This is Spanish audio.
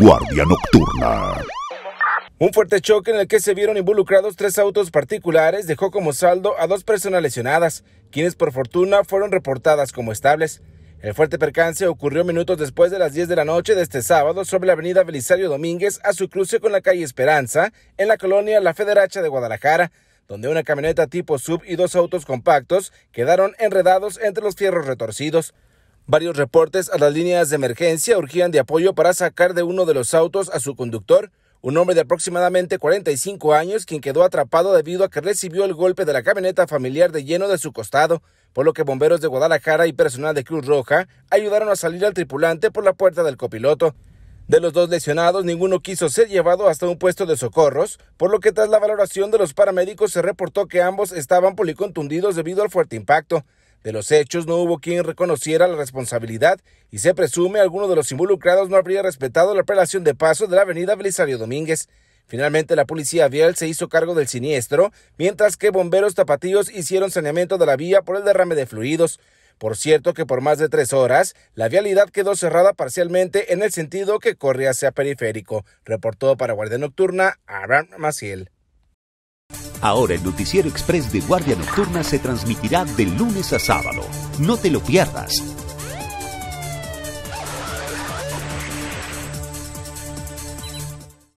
Guardia Nocturna. Un fuerte choque en el que se vieron involucrados tres autos particulares dejó como saldo a dos personas lesionadas, quienes por fortuna fueron reportadas como estables. El fuerte percance ocurrió minutos después de las 10 de la noche de este sábado sobre la avenida Belisario Domínguez a su cruce con la calle Esperanza, en la colonia La Federacha de Guadalajara, donde una camioneta tipo sub y dos autos compactos quedaron enredados entre los fierros retorcidos. Varios reportes a las líneas de emergencia urgían de apoyo para sacar de uno de los autos a su conductor, un hombre de aproximadamente 45 años, quien quedó atrapado debido a que recibió el golpe de la camioneta familiar de lleno de su costado, por lo que bomberos de Guadalajara y personal de Cruz Roja ayudaron a salir al tripulante por la puerta del copiloto. De los dos lesionados, ninguno quiso ser llevado hasta un puesto de socorros, por lo que tras la valoración de los paramédicos se reportó que ambos estaban policontundidos debido al fuerte impacto. De los hechos no hubo quien reconociera la responsabilidad y se presume alguno de los involucrados no habría respetado la prelación de paso de la avenida Belisario Domínguez. Finalmente, la policía vial se hizo cargo del siniestro, mientras que bomberos tapatíos hicieron saneamiento de la vía por el derrame de fluidos. Por cierto que por más de tres horas, la vialidad quedó cerrada parcialmente en el sentido que corre hacia periférico, reportó para Guardia Nocturna Abraham Maciel. Ahora el noticiero express de Guardia Nocturna se transmitirá de lunes a sábado. No te lo pierdas.